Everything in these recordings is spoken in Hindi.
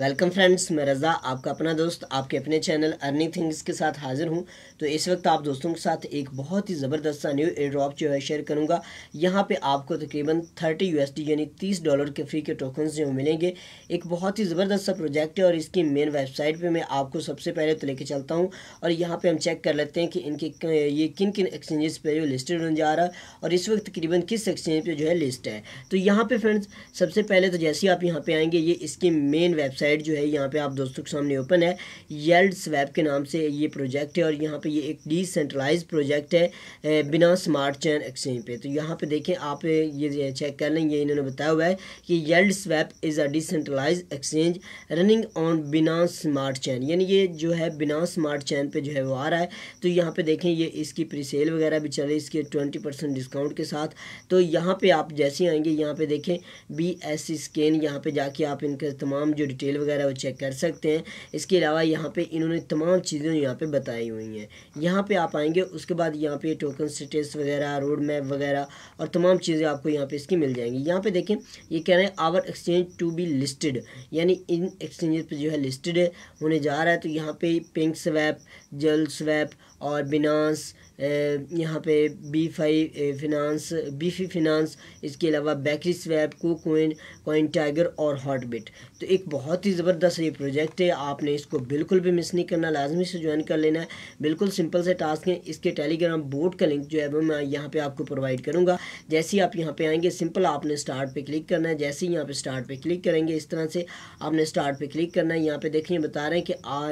वेलकम फ्रेंड्स मैं रज़ा आपका अपना दोस्त आपके अपने चैनल अर्निंग थिंग्स के साथ हाज़िर हूँ तो इस वक्त आप दोस्तों के साथ एक बहुत ही ज़बरदस्त सा न्यू एड्रॉप जो है शेयर करूँगा यहाँ पे आपको तकरीबन 30 यूएसडी यानी 30 डॉलर के फ्री के टोकन्स जो मिलेंगे एक बहुत ही ज़बरदस्त सा प्रोजेक्ट है और इसकी मेन वेबसाइट पर मैं आपको सबसे पहले तो लेके चलता हूँ और यहाँ पर हम चेक कर लेते हैं कि इनके ये किन किन एक्सचेंजेस पर जो लिस्टेड होने जा रहा है और इस वक्त तकरीबन किस एक्सचेंज पर जो है लिस्ट है तो यहाँ पर फ्रेंड्स सबसे पहले तो जैसे ही आप यहाँ पर आएंगे ये इसकी मेन वेबसाइट वेबसाइट जो है यहाँ पे आप दोस्तों के सामने ओपन है येल्ड स्वैप के नाम से ये प्रोजेक्ट है और यहाँ पे ये एक डिसेंट्रलाइज प्रोजेक्ट है बिना स्मार्ट चैन एक्सचेंज पे तो यहाँ पे देखें आप ये चेक कर लें ये इन्होंने बताया हुआ है कि Yield Swap is a decentralize exchange running on बिना स्मार्ट चैन यानी ये जो है बिना स्मार्ट चैन पर जो है वो आ रहा है तो यहाँ पर देखें ये इसकी प्री वगैरह भी चले इसके ट्वेंटी डिस्काउंट के साथ तो यहाँ पर आप जैसे आएंगे यहाँ पर देखें बी एस स्कैन यहाँ पर जाके आप इनके तमाम जो डिटेल वगैरह वो चेक कर सकते हैं इसके अलावा यहाँ पे इन्होंने तमाम चीज़ें यहाँ पे बताई हुई हैं यहाँ पे आप आएंगे उसके बाद यहाँ पे टोकन स्टेटस वगैरह रोड मैप वगैरह और तमाम चीज़ें आपको यहाँ पे इसकी मिल जाएंगी यहाँ पे देखें ये कह रहे हैं our exchange to be listed यानी इन एक्सचेंज पर जो है लिस्टेड होने जा रहा है तो यहाँ पे पिंक स्वैप जल स्वैप और बिनास यहाँ पे Bi Fi Finance Bi Fi Finance इसके अलावा बैकरी स्वैप को कोइन कोइन टाइगर और हॉटबिट तो एक बहुत ही ज़बरदस्त ये प्रोजेक्ट है आपने इसको बिल्कुल भी मिस नहीं करना लाजमी से ज्वाइन कर लेना है बिल्कुल सिंपल से टास्क है इसके टेलीग्राम बोर्ड का लिंक जो है वो मैं यहाँ पर आपको प्रोवाइड करूँगा जैसे ही आप यहाँ पर आएँगे सिंपल आपने स्टार्ट पर क्लिक करना है जैसे ही यहाँ पर स्टार्ट पर क्लिक करेंगे इस तरह से आपने स्टार्ट पर क्लिक करना है यहाँ पर देखिए बता रहे हैं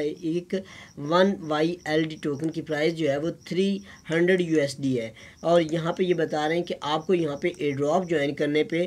कि एक one Y L D token की प्राइस प्राइस जो है वो थ्री हंड्रेड यू है और यहाँ पे ये बता रहे हैं कि आपको यहाँ पे ए ड्रॉप ज्वाइन करने पे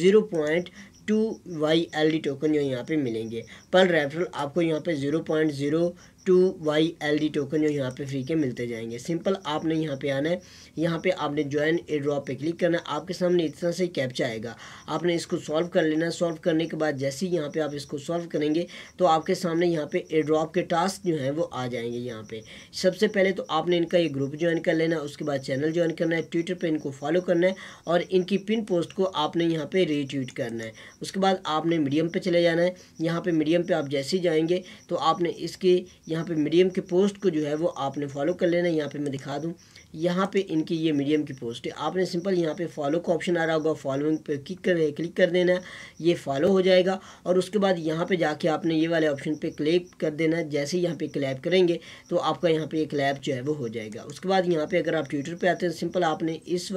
zero point two Y L D token जो यहाँ पे मिलेंगे पर रेफरल आपको यहाँ पे zero point zero two Y L D token जो यहाँ पे फ्री के मिलते जाएंगे सिंपल आपने यहाँ पे आना है यहाँ पे आपने ज्वाइन ए ड्रॉप पे क्लिक करना है आपके सामने इतना से कैप्चा आएगा आपने इसको सॉल्व कर लेना है सॉल्व करने के बाद जैसे ही यहाँ पे आप इसको सॉल्व करेंगे तो आपके सामने यहाँ पे ए ड्रॉप के टास्क जो हैं वो आ जाएंगे यहाँ पे सबसे पहले तो आपने इनका ये ग्रुप ज्वाइन कर लेना है उसके बाद चैनल ज्वाइन करना है ट्विटर पर इनको फॉलो करना है और इनकी पिन पोस्ट को आपने यहाँ पर रीट्वीट करना है उसके बाद आपने मीडियम पर चले जाना है यहाँ पर मीडियम पर आप जैसे ही जाएंगे तो आपने इसके यहाँ पे मीडियम के पोस्ट को जो है वो आपने फॉलो कर लेना है यहाँ पे मैं दिखा दूँ यहाँ पे इनकी ये मीडियम की पोस्ट है आपने सिंपल यहाँ पे फॉलो का ऑप्शन आ रहा होगा फॉलोइंग पे क्लिक कर क्लिक कर देना है ये फॉलो हो जाएगा और उसके बाद यहाँ पे जाके आपने ये वाले ऑप्शन पे क्लिक कर देना है जैसे ही यहाँ पे क्लैप करेंगे तो आपका यहाँ पे क्लैप जो है वो हो जाएगा उसके बाद यहाँ पर अगर आप ट्विटर पर आते हैं सिंपल आपने इस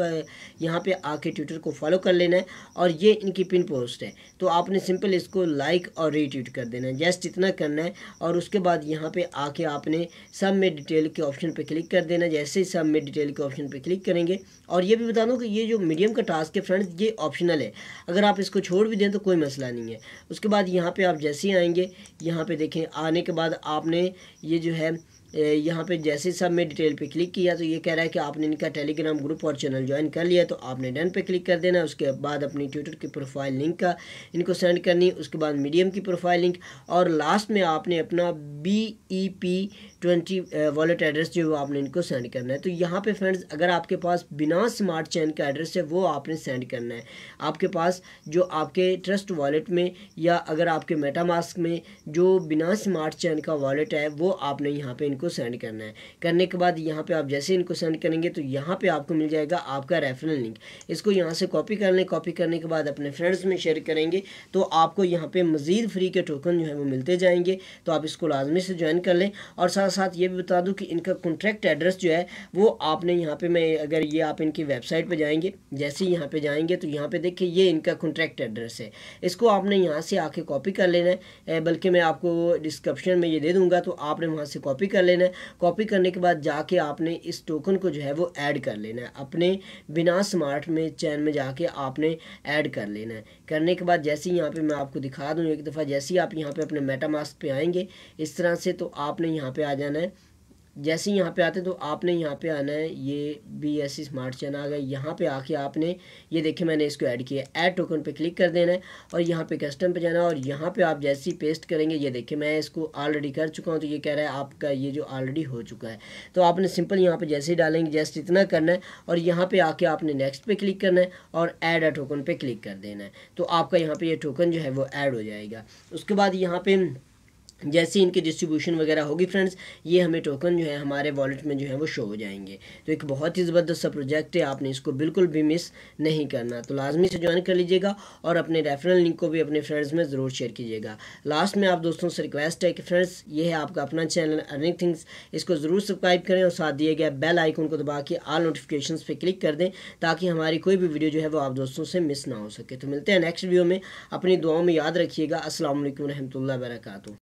यहाँ पर आके ट्विटर को फॉलो कर लेना है और ये इनकी पिन पोस्ट है तो आपने सिंपल इसको लाइक और रीट्वीट कर देना है जस्ट इतना करना है और उसके बाद यहाँ पर आके आपने सब में डिटेल के ऑप्शन पे क्लिक कर देना जैसे ही सब में डिटेल के ऑप्शन पे क्लिक करेंगे और ये भी बता दूँ कि ये जो मीडियम का टास्क है फ्रेंड ये ऑप्शनल है अगर आप इसको छोड़ भी दें तो कोई मसला नहीं है उसके बाद यहाँ पर आप जैसे ही आएँगे यहाँ पर देखें आने के बाद आपने ये जो है यहाँ पे जैसे सब में डिटेल पे क्लिक किया तो ये कह रहा है कि आपने इनका टेलीग्राम ग्रुप और चैनल ज्वाइन कर लिया तो आपने डन पे क्लिक कर देना उसके बाद अपनी ट्विटर की प्रोफाइल लिंक का इनको सेंड करनी उसके बाद मीडियम की प्रोफाइल लिंक और लास्ट में आपने अपना B E P twenty wallet address जो आपने इनको सेंड करना है तो यहाँ पे फ्रेंड्स अगर आपके पास बिना स्मार्ट चैन का एड्रेस है वो आपने सेंड करना है आपके पास जो आपके ट्रस्ट वॉलेट में या अगर आपके मेटामास्क में जो बिना स्मार्ट चैन का वॉलेट है वो आपने यहाँ पर इनको सेंड करना है करने के बाद यहाँ पर आप जैसे इनको सेंड करेंगे तो यहाँ पर आपको मिल जाएगा आपका रेफरल लिंक इसको यहाँ से कॉपी कर लें कॉपी करने के बाद अपने फ्रेंड्स में शेयर करेंगे तो आपको यहाँ पर मज़ीद फ्री के टोकन जो है वो मिलते जाएंगे तो आप इसको लाजमी से ज्वाइन कर लें और साथ साथ ये भी बता दूँ कि इनका कॉन्ट्रैक्ट एड्रेस जो है वो आपने यहाँ पे मैं अगर ये आप इनकी वेबसाइट पे जाएंगे जैसे ही यहाँ पे जाएंगे तो यहाँ पे देखिए ये इनका कॉन्ट्रैक्ट एड्रेस है इसको आपने यहाँ से आके कॉपी कर लेना है बल्कि मैं आपको डिस्क्रिप्शन में ये दे दूँगा तो आपने वहाँ से कॉपी कर लेना है कॉपी करने के बाद जाके आपने इस टोकन को जो है वो ऐड कर लेना है अपने बिना स्मार्ट में चैन में जाके आपने ऐड कर लेना है करने के बाद जैसे ही यहाँ पर मैं आपको दिखा दूँ एक दफ़ा जैसे ही आप यहाँ पर अपने मेटामास्क पर आएंगे इस तरह से तो आपने यहाँ पे आ जाना है जैसे ही यहाँ पे आते तो आपने यहाँ पे आना है ये B S C smart chain आ गया यहाँ पे आके आपने ये देखिए मैंने इसको ऐड किया ऐड टोकन पे क्लिक कर देना है और यहाँ पे कस्टम पे जाना है और यहाँ पे आप जैसे ही पेस्ट करेंगे ये देखिए मैं इसको ऑलरेडी कर चुका हूँ तो ये कह रहा है आपका ये जो ऑलरेडी हो चुका है तो आपने सिंपल यहाँ पर जैसे ही डालेंगे जैसे इतना करना है और यहाँ पर आके आपने नेक्स्ट पर क्लिक करना है और एड अ टोकन पर क्लिक कर देना है तो आपका यहाँ पर ये टोकन जो है वो ऐड हो जाएगा उसके बाद यहाँ पर जैसे इनकी डिस्ट्रीब्यूशन वगैरह होगी फ्रेंड्स ये हमें टोकन जो है हमारे वॉलेट में जो है वो शो हो जाएंगे तो एक बहुत ही ज़बरदस्त सा प्रोजेक्ट है आपने इसको बिल्कुल भी मिस नहीं करना तो लाजमी से ज्वाइन कर लीजिएगा और अपने रेफरल लिंक को भी अपने फ्रेंड्स में ज़रूर शेयर कीजिएगा लास्ट में आप दोस्तों से रिक्वेस्ट है कि फ्रेंड्स ये है आपका अपना चैनल अर्निंग थिंग्स इसको ज़रूर सब्सक्राइब करें और साथ दिए गए बेल आइकन को दबा के आल नोटिफिकेशन पर क्लिक कर दें ताकि हमारी कोई भी वीडियो जो है वो आप दोस्तों से मिस ना हो सके तो मिलते हैं नेक्स्ट वीडियो में अपनी दुआओं में याद रखिएगा असल वरहमल वर्का